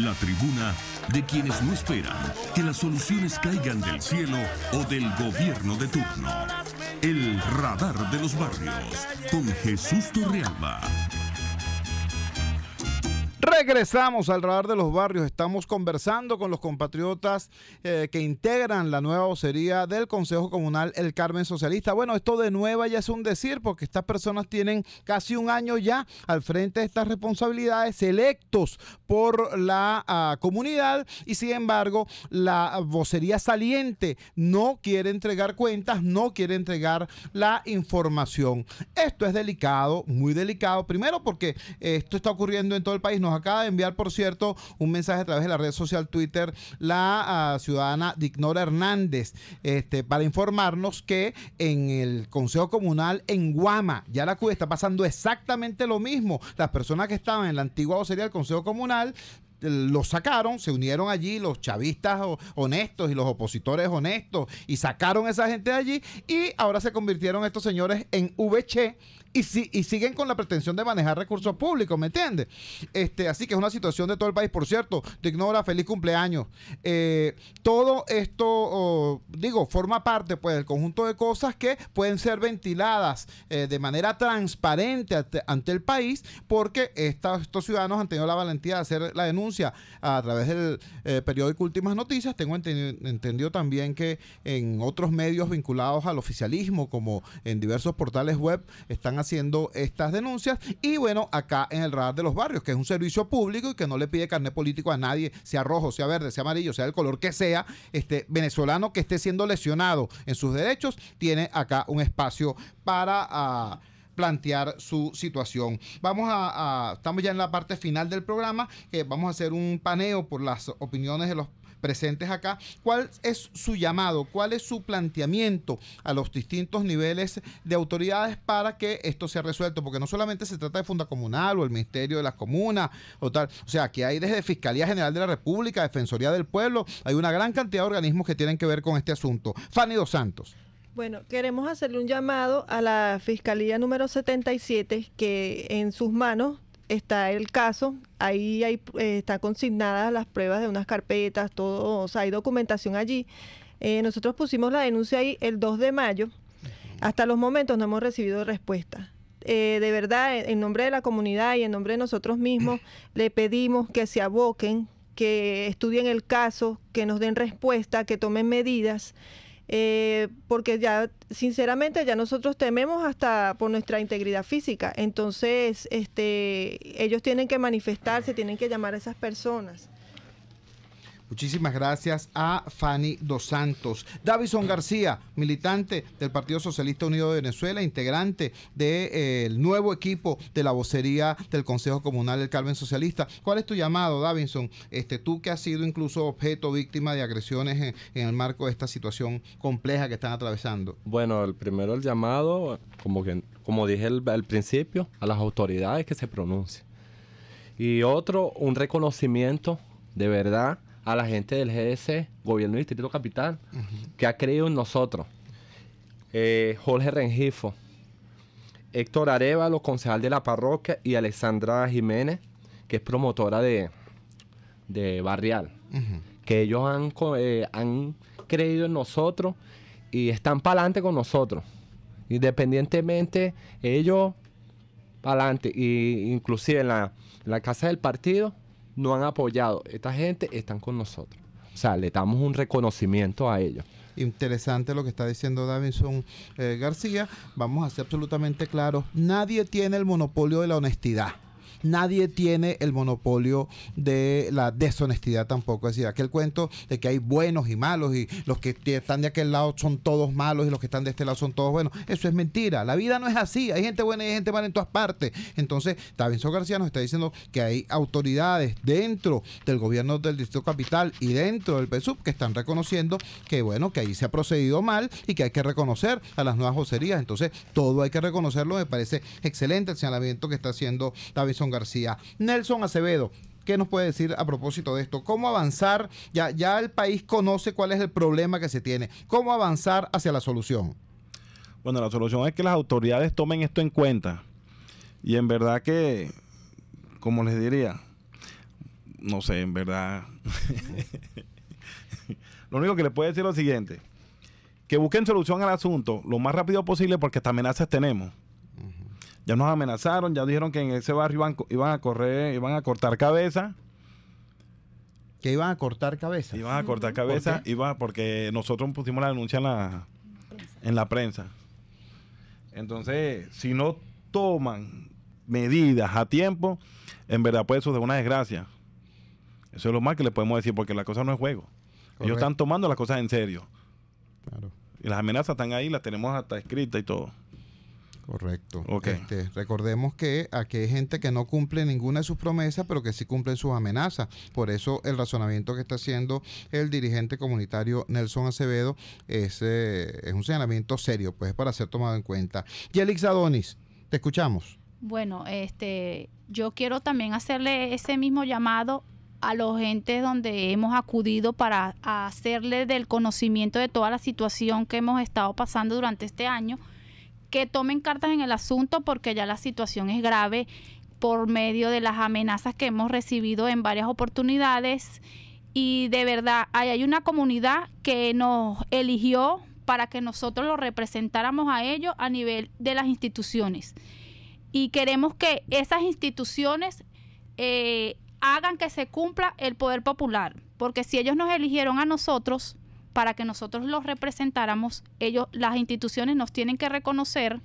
La tribuna de quienes no esperan que las soluciones caigan del cielo o del gobierno de turno. El radar de los barrios con Jesús Torrealba. Regresamos al radar de los barrios. Estamos conversando con los compatriotas eh, que integran la nueva vocería del Consejo Comunal El Carmen Socialista. Bueno, esto de nueva ya es un decir porque estas personas tienen casi un año ya al frente de estas responsabilidades, electos por la ah, comunidad y sin embargo la vocería saliente no quiere entregar cuentas, no quiere entregar la información. Esto es delicado, muy delicado. Primero porque esto está ocurriendo en todo el país acaba de enviar, por cierto, un mensaje a través de la red social Twitter la ah, ciudadana Dignora Hernández este, para informarnos que en el Consejo Comunal en Guama, ya la está pasando exactamente lo mismo. Las personas que estaban en la antigua vocería del Consejo Comunal eh, los sacaron, se unieron allí los chavistas honestos y los opositores honestos y sacaron a esa gente de allí y ahora se convirtieron estos señores en VC y, si, y siguen con la pretensión de manejar recursos públicos, ¿me entiendes? Este, así que es una situación de todo el país. Por cierto, te ignora feliz cumpleaños. Eh, todo esto, digo, forma parte pues, del conjunto de cosas que pueden ser ventiladas eh, de manera transparente ante, el país, porque estos ciudadanos han tenido la valentía de hacer la denuncia a través del eh, periódico Últimas Noticias. Tengo entendido, entendido también que en otros medios vinculados al oficialismo, como en diversos portales web, están haciendo estas denuncias. Y bueno, acá en el radar de los barrios, que es un servicio público y que no le pide carnet político a nadie, sea rojo, sea verde, sea amarillo, sea el color que sea, este venezolano que esté siendo lesionado en sus derechos, tiene acá un espacio para... Ah, plantear su situación. Vamos a, estamos ya en la parte final del programa, que vamos a hacer un paneo por las opiniones de los presentes acá, ¿cuál es su llamado? ¿Cuál es su planteamiento a los distintos niveles de autoridades para que esto sea resuelto? Porque no solamente se trata de Funda Comunal o el Ministerio de las Comunas o tal, o sea, que hay desde Fiscalía General de la República, Defensoría del Pueblo, hay una gran cantidad de organismos que tienen que ver con este asunto. Fanny Dos Santos. Bueno, queremos hacerle un llamado a la Fiscalía número 77 que en sus manos está el caso, ahí hay, eh, está están consignadas las pruebas de unas carpetas, todo, hay documentación allí. Eh, nosotros pusimos la denuncia ahí el 2 de mayo. Hasta los momentos no hemos recibido respuesta. Eh, de verdad, en nombre de la comunidad y en nombre de nosotros mismos, le pedimos que se aboquen, que estudien el caso, que nos den respuesta, que tomen medidas. Eh, porque ya, sinceramente, ya nosotros tememos hasta por nuestra integridad física. Entonces, este, ellos tienen que manifestarse, tienen que llamar a esas personas. Muchísimas gracias a Fanny Dos Santos. Davison García, militante del Partido Socialista Unido de Venezuela, integrante del eh, nuevo equipo de la vocería del Consejo Comunal del Carmen Socialista. ¿Cuál es tu llamado, Davison? Este, tú que has sido incluso objeto, víctima de agresiones en, el marco de esta situación compleja que están atravesando. Bueno, el primero el llamado, como, que, como dije al, al principio, a las autoridades que se pronuncien. Y otro, un reconocimiento de verdad a la gente del GDC, Gobierno del Distrito Capital, que ha creído en nosotros. Eh, Jorge Rengifo, Héctor los concejal de la parroquia, y Alexandra Jiménez, que es promotora de, de Barrial. Que ellos eh, han, creído en nosotros y están para adelante con nosotros. Independientemente, ellos para adelante. inclusive en la casa del partido, no han apoyado. Esta gente están con nosotros. O sea, le damos un reconocimiento a ellos. Interesante lo que está diciendo Davidson eh, García. Vamos a ser absolutamente claros. Nadie tiene el monopolio de la honestidad nadie tiene el monopolio de la deshonestidad tampoco. Es decir, aquel cuento de que hay buenos y malos y los que están de aquel lado son todos malos y los que están de este lado son todos buenos. Eso es mentira. La vida no es así. Hay gente buena y hay gente mala en todas partes. Entonces, Davidson García nos está diciendo que hay autoridades dentro del gobierno del Distrito Capital y dentro del PSUB que están reconociendo que, bueno, que ahí se ha procedido mal y que hay que reconocer a las nuevas vocerías Entonces, todo hay que reconocerlo. Me parece excelente el señalamiento que está haciendo García García. Nelson Acevedo, ¿Qué nos puede decir a propósito de esto? ¿Cómo avanzar? Ya, ya el país conoce cuál es el problema que se tiene. ¿Cómo avanzar hacia la solución? Bueno, la solución es que las autoridades tomen esto en cuenta. Y en verdad que, como les diría, no sé, en verdad. lo único que les puedo decir lo siguiente: que busquen solución al asunto lo más rápido posible porque estas amenazas tenemos ya nos amenazaron, ya dijeron que en ese barrio iban, iban a correr, iban a cortar cabeza. Que iban a cortar cabeza. Iban a cortar cabeza, porque nosotros pusimos la denuncia en la, en la prensa. Entonces, si no toman medidas a tiempo, en verdad puede suceder una desgracia. Eso es lo más que le podemos decir, porque la cosa no es juego. Ellos están tomando las cosas en serio. Y las amenazas están ahí, las tenemos hasta escritas y todo. Correcto. Este, recordemos que aquí hay gente que no cumple ninguna de sus promesas, pero que sí cumple sus amenazas. Por eso el razonamiento que está haciendo el dirigente comunitario Nelson Acevedo es, eh, es un señalamiento serio, pues para ser tomado en cuenta. Yelix Adonis, te escuchamos. Bueno, este, yo quiero también hacerle ese mismo llamado a los entes donde hemos acudido para hacerle del conocimiento de toda la situación que hemos estado pasando durante este año que tomen cartas en el asunto porque ya la situación es grave por medio de las amenazas que hemos recibido en varias oportunidades y de verdad hay, una comunidad que nos eligió para que nosotros lo representáramos a ellos a nivel de las instituciones. Y queremos que esas instituciones eh, hagan que se cumpla el poder popular, porque si ellos nos eligieron a nosotros, para que nosotros los representáramos, ellos, las instituciones nos tienen que reconocer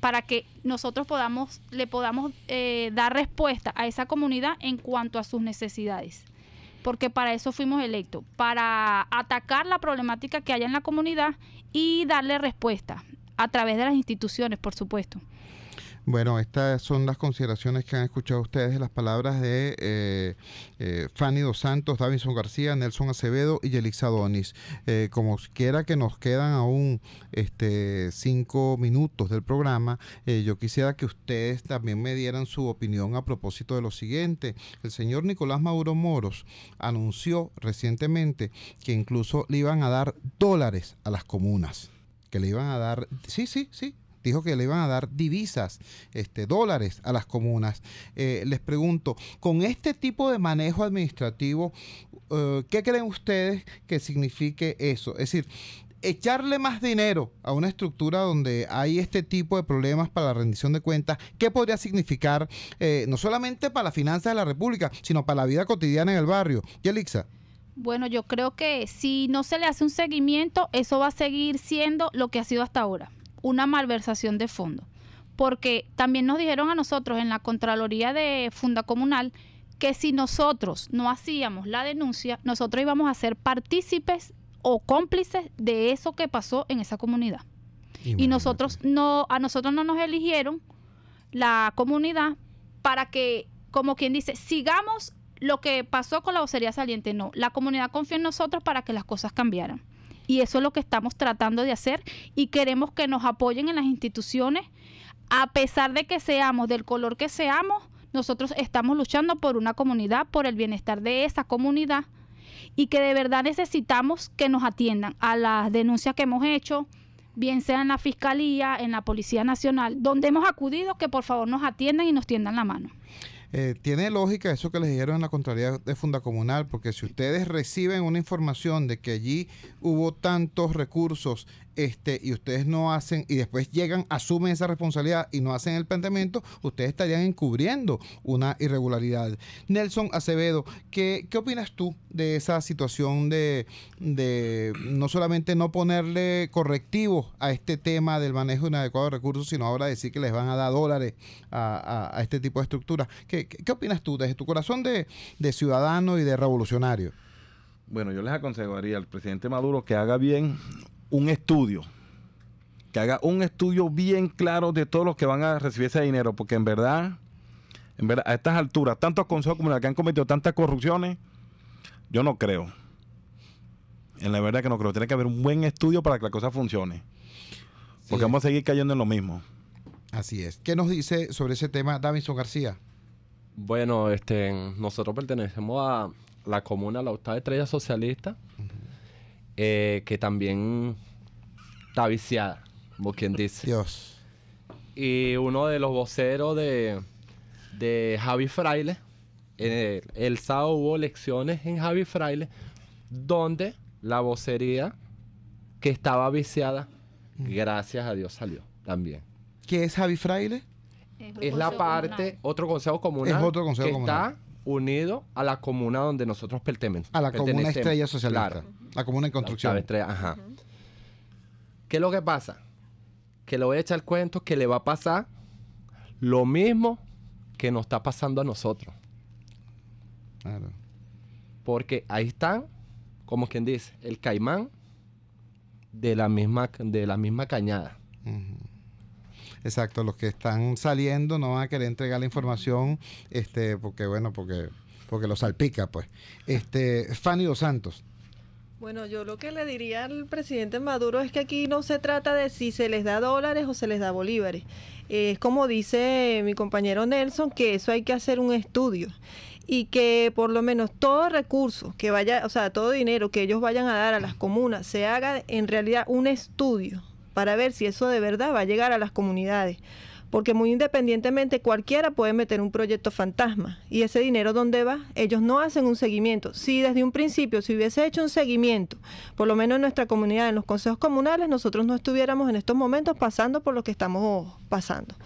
para que nosotros podamos, le podamos eh, dar respuesta a esa comunidad en cuanto a sus necesidades. Porque para eso fuimos electos, para atacar la problemática que haya en la comunidad y darle respuesta a través de las instituciones, por supuesto. Bueno, estas son las consideraciones que han escuchado ustedes, las palabras de eh, eh, Fanny Dos Santos, Davison García, Nelson Acevedo y Yelix Donis. Eh, como quiera que nos quedan aún este, cinco minutos del programa, yo quisiera que ustedes también me dieran su opinión a propósito de lo siguiente. El señor Nicolás Maduro Moros anunció recientemente que incluso le iban a dar dólares a las comunas que le iban a dar, sí, sí, sí, dijo que le iban a dar divisas, este, dólares a las comunas. Eh, les pregunto, con este tipo de manejo administrativo, eh, ¿qué creen ustedes que signifique eso? Es decir, echarle más dinero a una estructura donde hay este tipo de problemas para la rendición de cuentas, ¿qué podría significar eh, no solamente para la finanza de la República, sino para la vida cotidiana en el barrio? Yelixa. Bueno, yo creo que si no se le hace un seguimiento, eso va a seguir siendo lo que ha sido hasta ahora una malversación de fondos. Porque también nos dijeron a nosotros en la Contraloría de Funda Comunal que si nosotros no hacíamos la denuncia, nosotros íbamos a ser partícipes o cómplices de eso que pasó en esa comunidad. Y nosotros no, a nosotros no nos eligieron la comunidad para que, como quien dice, sigamos lo que pasó con la vocería saliente. No, la comunidad confió en nosotros para que las cosas cambiaran y eso es lo que estamos tratando de hacer y queremos que nos apoyen en las instituciones, a pesar de que seamos del color que seamos, nosotros estamos luchando por una comunidad, por el bienestar de esa comunidad y que de verdad necesitamos que nos atiendan a las denuncias que hemos hecho, bien sea en la Fiscalía, en la Policía Nacional, donde hemos acudido, que por favor nos atiendan y nos tiendan la mano. Eh, tiene lógica eso que les dijeron en la Contraloría de funda comunal? porque si ustedes reciben una información de que allí hubo tantos recursos este, y ustedes no hacen, y después llegan, asumen esa responsabilidad y no hacen el planteamiento, ustedes estarían encubriendo una irregularidad. Nelson Acevedo, ¿qué, opinas tú de esa situación de, de no solamente no ponerle correctivo a este tema del manejo inadecuado de recursos, sino ahora decir que les van a dar dólares a, este tipo de estructuras? ¿Qué, opinas tú desde tu corazón de, de ciudadano y de revolucionario? Bueno, yo les aconsejaría al presidente Maduro que haga bien un estudio. Que haga un estudio bien claro de todos los que van a recibir ese dinero, porque en verdad, en verdad a estas alturas, tantos consejos como que han cometido tantas corrupciones, yo no creo. En la verdad que no creo. Tiene que haber un buen estudio para que la cosa funcione. Porque vamos a seguir cayendo en lo mismo. Así es. ¿Qué nos dice sobre ese tema Davison García? Bueno, este, nosotros pertenecemos a la comuna La Octava Estrella Socialista, eh, que también está viciada, como quien dice. Dios. Y uno de los voceros de, Javi Fraile, el, sábado hubo lecciones en Javi Fraile, donde la vocería que estaba viciada, mm. gracias a Dios salió también. ¿Qué es Javi Fraile? Es, la parte, otro consejo comunal. Es otro consejo comunal. Está unido a la comuna donde nosotros pertenecemos. A la comuna Estrella Socialista. La comuna en construcción. ajá. ¿Qué es lo que pasa? Que le voy a echar el cuento que le va a pasar lo mismo que nos está pasando a nosotros. Claro. Porque ahí están, como quien dice, el caimán de la misma, de la misma cañada. Ajá. Exacto, los que están saliendo no van a querer entregar la información, este, porque bueno, porque, porque lo salpica, pues. Este, Fanny Dos Santos. Bueno, yo lo que le diría al presidente Maduro es que aquí no se trata de si se les da dólares o se les da bolívares. Es como dice mi compañero Nelson, que eso hay que hacer un estudio y que por lo menos todo recurso que vaya, o sea, todo dinero que ellos vayan a dar a las comunas, se haga en realidad un estudio para ver si eso de verdad va a llegar a las comunidades. Porque muy independientemente cualquiera puede meter un proyecto fantasma y ese dinero dónde va, ellos no hacen un seguimiento. Si desde un principio se hubiese hecho un seguimiento, por lo menos en nuestra comunidad, en los consejos comunales, nosotros no estuviéramos en estos momentos pasando por lo que estamos pasando.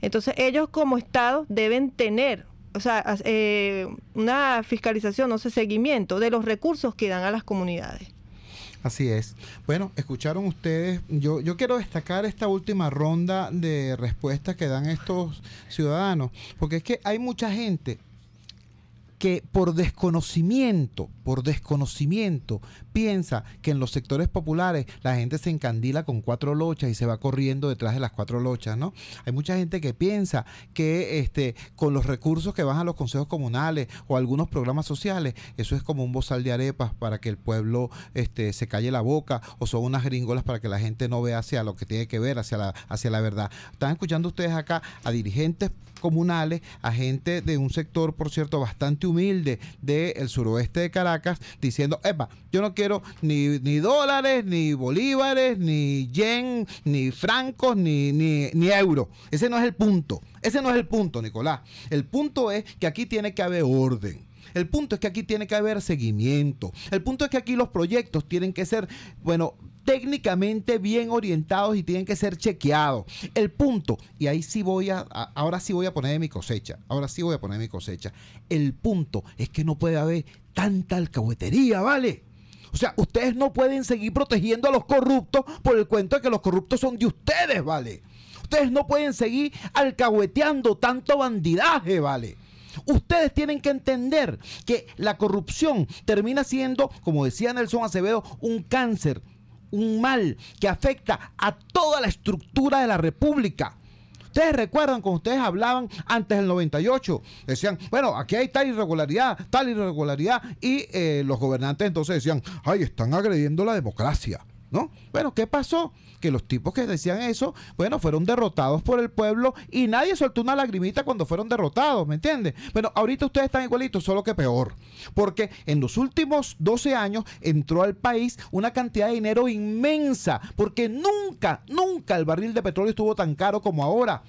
Entonces ellos como Estado deben tener o sea, eh, una fiscalización, no sé, seguimiento de los recursos que dan a las comunidades. Así es. Bueno, escucharon ustedes. Yo, yo quiero destacar esta última ronda de respuestas que dan estos ciudadanos, porque es que hay mucha gente que por desconocimiento, por desconocimiento, piensa que en los sectores populares la gente se encandila con cuatro lochas y se va corriendo detrás de las cuatro lochas, ¿no? Hay mucha gente que piensa que este, con los recursos que van a los consejos comunales o algunos programas sociales, eso es como un bozal de arepas para que el pueblo este, se calle la boca o son unas gringolas para que la gente no vea hacia lo que tiene que ver, hacia la, hacia la verdad. Están escuchando ustedes acá a dirigentes comunales, a gente de un sector, por cierto, bastante humilde del suroeste de Caracas diciendo, epa, yo no quiero ni, ni dólares, ni bolívares, ni yen, ni francos, ni, ni, ni euros. Ese no es el punto. Ese no es el punto, Nicolás. El punto es que aquí tiene que haber orden. El punto es que aquí tiene que haber seguimiento. El punto es que aquí los proyectos tienen que ser, bueno, técnicamente bien orientados y tienen que ser chequeados. El punto, y ahí sí voy a, ahora sí voy a poner mi cosecha, ahora sí voy a poner mi cosecha. El punto es que no puede haber tanta alcahuetería, ¿vale? O sea, ustedes no pueden seguir protegiendo a los corruptos por el cuento de que los corruptos son de ustedes, ¿vale? Ustedes no pueden seguir alcahueteando tanto bandidaje, ¿vale? Ustedes tienen que entender que la corrupción termina siendo, como decía Nelson Acevedo, un cáncer un mal que afecta a toda la estructura de la República. Ustedes recuerdan cuando ustedes hablaban antes del 98, decían, bueno, aquí hay tal irregularidad, tal irregularidad, y eh, los gobernantes entonces decían, ay, están agrediendo la democracia. ¿no? Bueno, ¿qué pasó? Que los tipos que decían eso, bueno, fueron derrotados por el pueblo y nadie soltó una lagrimita cuando fueron derrotados, ¿me entiendes? Bueno, ahorita ustedes están igualitos, solo que peor, porque en los últimos 12 años entró al país una cantidad de dinero inmensa, porque nunca, nunca el barril de petróleo estuvo tan caro como ahora.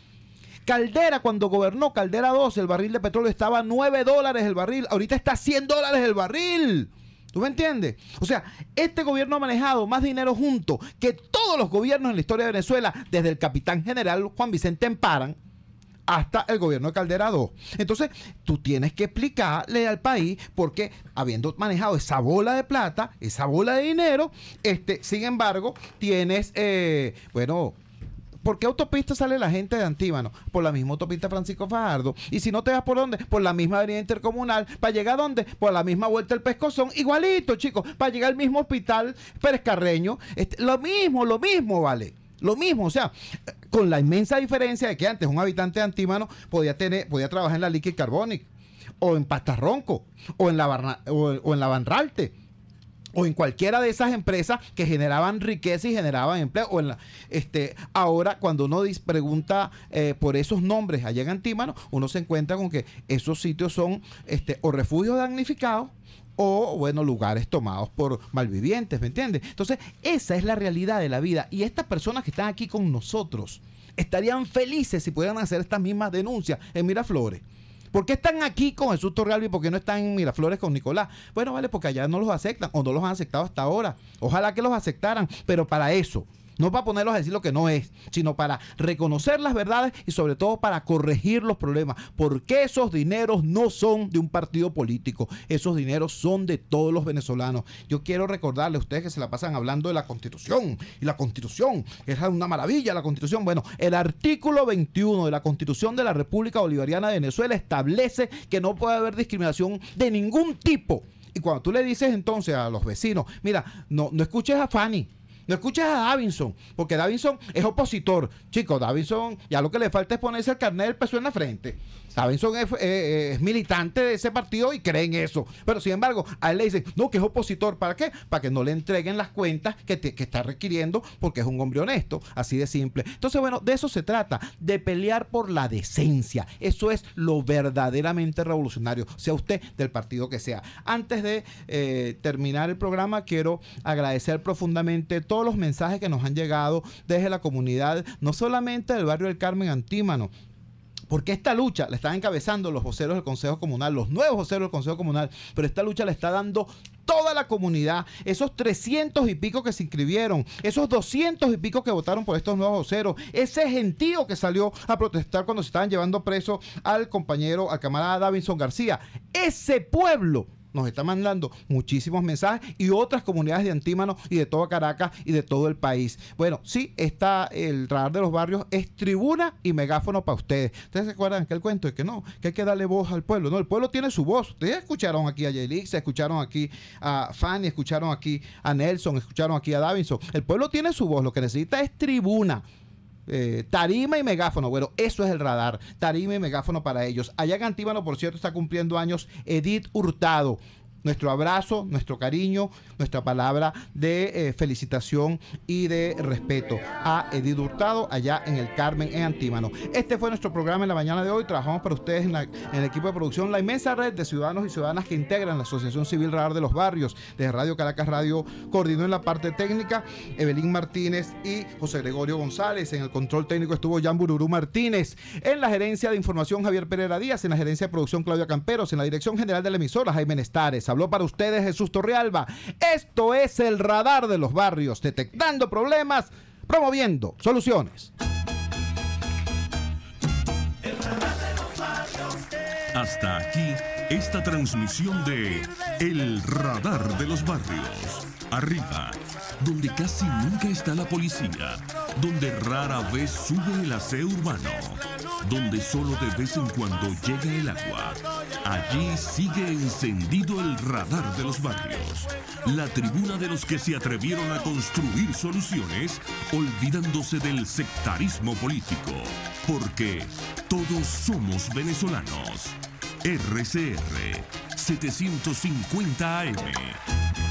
Caldera, cuando gobernó Caldera 2, el barril de petróleo estaba a 9 dólares el barril, ahorita está a 100 dólares el barril. ¿Tú me entiendes? O sea, este gobierno ha manejado más dinero junto que todos los gobiernos en la historia de Venezuela, desde el capitán general Juan Vicente Emparan hasta el gobierno de Caldera II. Entonces, tú tienes que explicarle al país por qué, habiendo manejado esa bola de plata, esa bola de dinero, este, sin embargo, tienes, eh, bueno, ¿Por qué autopista sale la gente de Antíbano? Por la misma autopista Francisco Fajardo. Y si no te vas por dónde, por la misma avenida intercomunal. ¿Para llegar a dónde? Por la misma vuelta del Pescozón. Igualito, chicos. Para llegar al mismo hospital Pérez Carreño. Este, lo mismo, lo mismo, vale. Lo mismo, o sea, con la inmensa diferencia de que antes un habitante de Antímano podía, tener, podía trabajar en la Liquid Carbonic, o en Pastarronco, o en la, Barna, o, en la Banralte o en cualquiera de esas empresas que generaban riqueza y generaban empleo. O en la, este, ahora, cuando uno pregunta eh, por esos nombres allá en Antímano, uno se encuentra con que esos sitios son este, o refugios damnificados o, bueno, lugares tomados por malvivientes, ¿me entiendes? Entonces, esa es la realidad de la vida. Y estas personas que están aquí con nosotros estarían felices si pudieran hacer estas mismas denuncias en Miraflores. ¿Por qué están aquí con Jesús Torralba y por qué no están en Miraflores con Nicolás? Bueno, vale, porque allá no los aceptan o no los han aceptado hasta ahora. Ojalá que los aceptaran, pero para eso no para ponerlos a decir lo que no es, sino para reconocer las verdades y sobre todo para corregir los problemas. Porque esos dineros no son de un partido político, esos dineros son de todos los venezolanos. Yo quiero recordarle a ustedes que se la pasan hablando de la constitución y la constitución, es una maravilla la constitución. Bueno, el artículo 21 de la constitución de la República Bolivariana de Venezuela establece que no puede haber discriminación de ningún tipo. Y cuando tú le dices entonces a los vecinos, mira, no, no escuches a Fanny no escuches a Davinson, porque Davinson es opositor. Chicos, Davinson ya lo que le falta es ponerse el carnet del peso en la frente. Davinson eh, eh, es, militante de ese partido y cree en eso. Pero sin embargo, a él le dicen, no, que es opositor. ¿Para qué? Para que no le entreguen las cuentas que, está requiriendo porque es un hombre honesto. Así de simple. Entonces, bueno, de eso se trata, de pelear por la decencia. Eso es lo verdaderamente revolucionario, sea usted del partido que sea. Antes de eh, terminar el programa, quiero agradecer profundamente todos todos los mensajes que nos han llegado desde la comunidad, no solamente del barrio del Carmen Antímano, porque esta lucha la están encabezando los voceros del Consejo Comunal, los nuevos voceros del Consejo Comunal, pero esta lucha la está dando toda la comunidad, esos 300 y pico que se inscribieron, esos 200 y pico que votaron por estos nuevos voceros, ese gentío que salió a protestar cuando se estaban llevando preso al compañero, al camarada Davinson García, ese pueblo nos está mandando muchísimos mensajes y otras comunidades de Antímano y de toda Caracas y de todo el país. Bueno, sí, está el radar de los barrios, es tribuna y megáfono para ustedes. ¿Ustedes se acuerdan que el cuento es que no, que hay que darle voz al pueblo? No, el pueblo tiene su voz. Ustedes escucharon aquí a Yelix, escucharon aquí a Fanny, escucharon aquí a Nelson, escucharon aquí a Davinson. El pueblo tiene su voz, lo que necesita es tribuna. Eh, tarima y megáfono, bueno, eso es el radar. Tarima y megáfono para ellos. Allá en Antíbano, por cierto, está cumpliendo años Edith Hurtado, nuestro abrazo, nuestro cariño, nuestra palabra de eh, felicitación y de respeto a Edith Hurtado allá en el Carmen, en Antímano. Este fue nuestro programa en la mañana de hoy. Trabajamos para ustedes en, el equipo de producción, la inmensa red de ciudadanos y ciudadanas que integran la Asociación Civil Radar de los Barrios. de Radio Caracas Radio coordinó en la parte técnica Evelyn Martínez y José Gregorio González. En el control técnico estuvo Jan Bururú Martínez. En la gerencia de información, Javier Pereira Díaz. En la gerencia de producción, Claudia Camperos. En la dirección general de la emisora, Jaime Estares habló para ustedes Jesús Torrealba. Esto es el radar de los barrios, detectando problemas, promoviendo soluciones. Hasta aquí esta transmisión de El radar de los barrios. Arriba, donde casi nunca está la policía, donde rara vez sube el aseo urbano, donde solo de vez en cuando llega el agua Allí sigue encendido el radar de los barrios, la tribuna de los que se atrevieron a construir soluciones olvidándose del sectarismo político, porque todos somos venezolanos. RCR 750 AM.